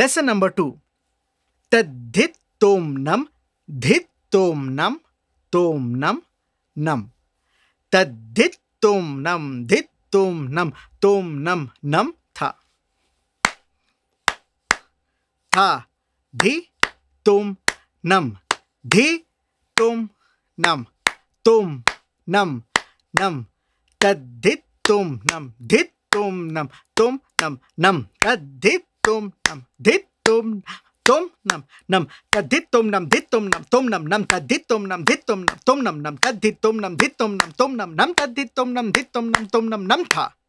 lesson number two तद्धित तोम नम धित तोम नम तोम नम नम तद्धित तोम नम धित तोम नम तोम नम नम था था धि तोम नम धि तोम नम तोम नम नम तद्धित तोम नम धित तोम नम तोम नम नम तद्धित tom nam dit tom tom nam nam ta dit tom nam dit tom nam tom nam nam ta dit tom nam dit tom nam tom nam nam ta dit tom nam dit tom nam tom nam nam ta dit tom nam dit tom nam tom nam nam ta